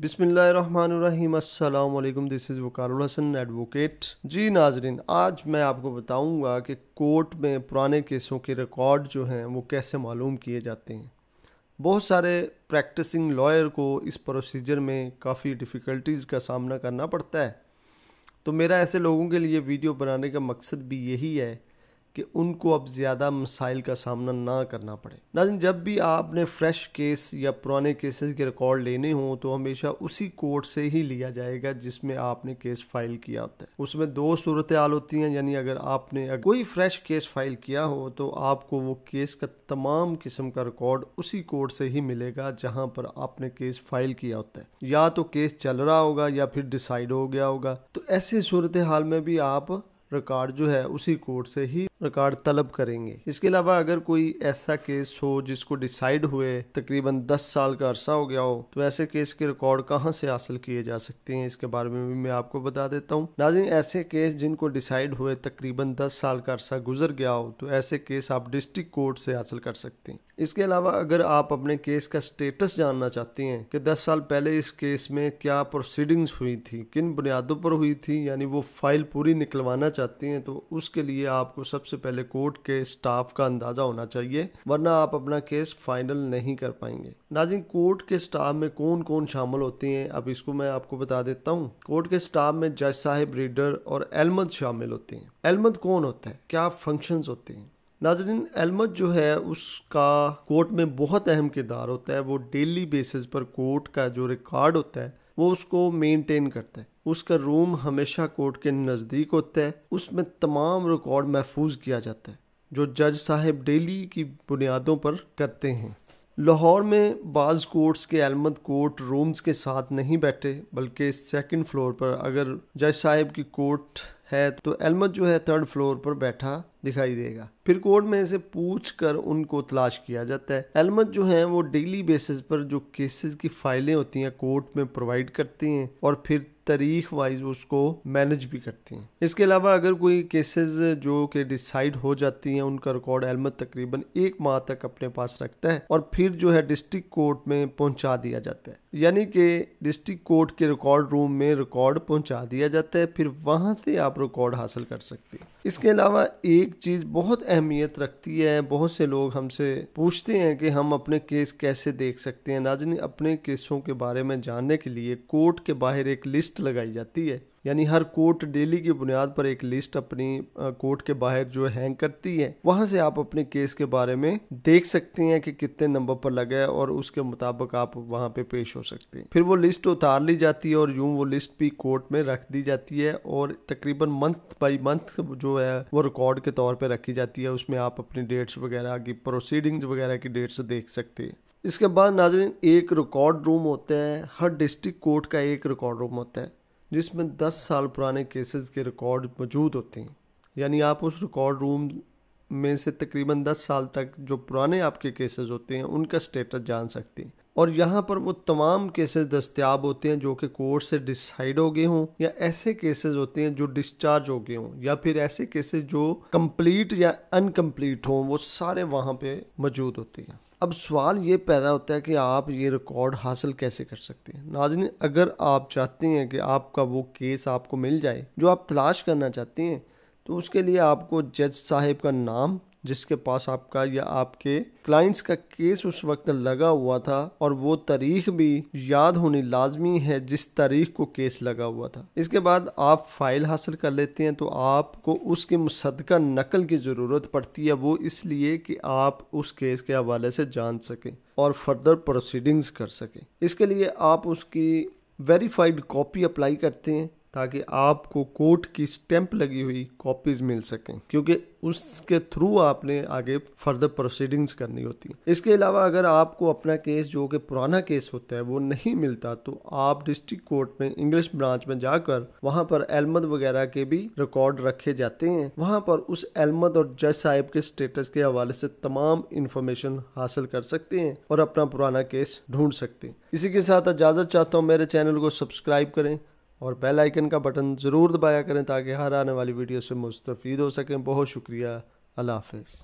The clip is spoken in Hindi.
बिसमीम this is Waqarul Hasan advocate जी नाजरीन आज मैं आपको बताऊंगा कि कोर्ट में पुराने केसों के रिकॉर्ड जो हैं वो कैसे मालूम किए जाते हैं बहुत सारे प्रैक्टिसिंग लॉयर को इस प्रोसीजर में काफ़ी डिफ़िकल्टीज़ का सामना करना पड़ता है तो मेरा ऐसे लोगों के लिए वीडियो बनाने का मकसद भी यही है कि उनको अब ज़्यादा मसाइल का सामना ना करना पड़े नाजिन जब भी आपने फ़्रेश केस या पुराने केसेस के रिकॉर्ड लेने हों तो हमेशा उसी कोर्ट से ही लिया जाएगा जिसमें आपने केस फाइल किया होता है उसमें दो सूरत हाल होती हैं यानी अगर आपने अगर कोई फ़्रेश केस फाइल किया हो तो आपको वो केस का तमाम किस्म का रिकॉर्ड उसी कोर्ट से ही मिलेगा जहाँ पर आपने केस फाइल किया होता है या तो केस चल रहा होगा या फिर डिसाइड हो गया होगा तो ऐसे सूरत हाल में भी आप रिकॉर्ड जो है उसी कोर्ट से ही रिकॉर्ड तलब करेंगे इसके अलावा अगर कोई ऐसा केस हो जिसको डिसाइड हुए तकरीबन 10 साल का अरसा हो गया हो तो ऐसे केस के रिकॉर्ड कहाँ से हासिल किए जा सकते हैं इसके बारे में भी मैं आपको बता देता हूँ नाजिन ऐसे केस जिनको डिसाइड हुए तकरीबन दस साल का अरसा गुजर गया हो तो ऐसे केस आप डिस्ट्रिक्ट कोर्ट से हासिल कर सकते हैं इसके अलावा अगर आप अपने केस का स्टेटस जानना चाहते हैं कि 10 साल पहले इस केस में क्या प्रोसीडिंग्स हुई थी किन बुनियादों पर हुई थी यानी वो फाइल पूरी निकलवाना चाहते हैं तो उसके लिए आपको सबसे सबसे पहले कोर्ट के स्टाफ का अंदाज़ा होना चाहिए वरना आप अपना केस फाइनल नहीं कर पाएंगे नाजिन कोर्ट के स्टाफ में कौन कौन शामिल होती हैं अब इसको मैं आपको बता देता हूँ कोर्ट के स्टाफ में जज साहिब रीडर और एलमद शामिल होते हैं एलमद कौन होता है क्या फंक्शंस होते हैं नाजरीन एलमत जो है उसका कोर्ट में बहुत अहम किरदार होता है वो डेली बेसिस पर कोर्ट का जो रिकॉर्ड होता है वो उसको मेंटेन करता है उसका रूम हमेशा कोर्ट के नज़दीक होता है उसमें तमाम रिकॉर्ड महफूज किया जाता है जो जज साहब डेली की बुनियादों पर करते हैं लाहौर में बाज़ कोर्ट्स के अलमद कोर्ट रूम्स के साथ नहीं बैठे बल्कि सेकंड फ्लोर पर अगर जज साहब की कोर्ट है तो अलमद जो है थर्ड फ्लोर पर बैठा दिखाई देगा फिर कोर्ट में से पूछ कर उनको तलाश किया जाता है एलमत जो हैं वो डेली बेसिस पर जो केसेस की फाइलें होती हैं कोर्ट में प्रोवाइड करती हैं और फिर तारीख वाइज उसको मैनेज भी करती हैं इसके अलावा अगर कोई केसेस जो कि डिसाइड हो जाती हैं उनका रिकॉर्ड अहमद तकरीबन एक माह तक अपने पास रखता है और फिर जो है डिस्ट्रिक्ट कोर्ट में पहुंचा दिया जाता है यानी कि डिस्ट्रिक्ट कोर्ट के रिकॉर्ड रूम में रिकॉर्ड पहुंचा दिया जाता है फिर वहां से आप रिकॉर्ड हासिल कर सकते हैं इसके अलावा एक चीज़ बहुत अहमियत रखती है बहुत से लोग हमसे पूछते हैं कि हम अपने केस कैसे देख सकते हैं नाजन अपने केसों के बारे में जानने के लिए कोर्ट के बाहर एक लिस्ट लगाई जाती है यानी हर कोर्ट डेली की बुनियाद पर एक लिस्ट अपनी कोर्ट के बाहर जो हैंग करती है वहां से आप अपने केस के बारे में देख सकते हैं कि कितने नंबर पर लगा है और उसके मुताबिक आप वहां पे पेश हो सकते हैं फिर वो लिस्ट उतार ली जाती है और यूं वो लिस्ट भी कोर्ट में रख दी जाती है और तकरीबन मंथ बाई मंथ जो है वो रिकॉर्ड के तौर पर रखी जाती है उसमें आप अपनी डेट्स वगैरह की प्रोसीडिंग्स वगैरह की डेट्स देख सकते हैं इसके बाद नाजरीन एक रिकॉर्ड रूम होता है हर डिस्ट्रिक्ट कोर्ट का एक रिकॉर्ड रूम होता है जिसमें 10 साल पुराने केसेस के रिकॉर्ड मौजूद होते हैं यानी आप उस रिकॉर्ड रूम में से तकरीबन 10 साल तक जो पुराने आपके केसेस होते हैं उनका स्टेटस जान सकते हैं और यहाँ पर वो तमाम केसेस दस्तियाब होते हैं जो कि कोर्ट से डिसाइड हो गए हों या ऐसे केसेस होते हैं जो डिस्चार्ज हो गए हों या फिर ऐसे केसेस जो कंप्लीट या अनकम्प्लीट हों वो सारे वहाँ पे मौजूद होते हैं अब सवाल ये पैदा होता है कि आप ये रिकॉर्ड हासिल कैसे कर सकते हैं नाजन अगर आप चाहते हैं कि आपका वो केस आपको मिल जाए जो आप तलाश करना चाहते हैं तो उसके लिए आपको जज साहिब का नाम जिसके पास आपका या आपके क्लाइंट्स का केस उस वक्त लगा हुआ था और वो तारीख भी याद होनी लाजमी है जिस तारीख को केस लगा हुआ था इसके बाद आप फाइल हासिल कर लेते हैं तो आपको उसकी मुसदका नकल की ज़रूरत पड़ती है वो इसलिए कि आप उस केस के हवाले से जान सकें और फर्दर प्रोसीडिंग्स कर सकें इसके लिए आप उसकी वेरीफाइड कॉपी अप्लाई करते हैं ताकि आपको कोर्ट की स्टैंप लगी हुई कॉपीज मिल सकें क्योंकि उसके थ्रू आपने आगे फर्दर प्रोसीडिंग्स करनी होती हैं इसके अलावा अगर आपको अपना केस जो कि पुराना केस होता है वो नहीं मिलता तो आप डिस्ट्रिक्ट कोर्ट में इंग्लिश ब्रांच में जाकर वहाँ पर एलमद वगैरह के भी रिकॉर्ड रखे जाते हैं वहाँ पर उस एलमद और जज साहिब के स्टेटस के हवाले से तमाम इन्फॉर्मेशन हासिल कर सकते हैं और अपना पुराना केस ढूंढ सकते हैं इसी के साथ इजाज़त चाहता हूँ मेरे चैनल को सब्सक्राइब करें और बेल आइकन का बटन ज़रूर दबाया करें ताकि हर आने वाली वीडियो से मुस्तफ़ हो सकें बहुत शुक्रिया अल्लाह हाफिज़